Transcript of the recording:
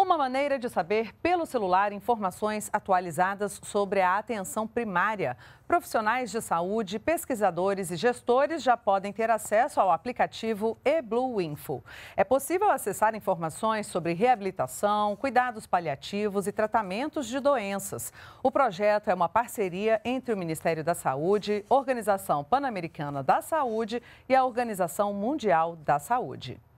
Uma maneira de saber pelo celular informações atualizadas sobre a atenção primária. Profissionais de saúde, pesquisadores e gestores já podem ter acesso ao aplicativo eBlue Info. É possível acessar informações sobre reabilitação, cuidados paliativos e tratamentos de doenças. O projeto é uma parceria entre o Ministério da Saúde, Organização Pan-Americana da Saúde e a Organização Mundial da Saúde.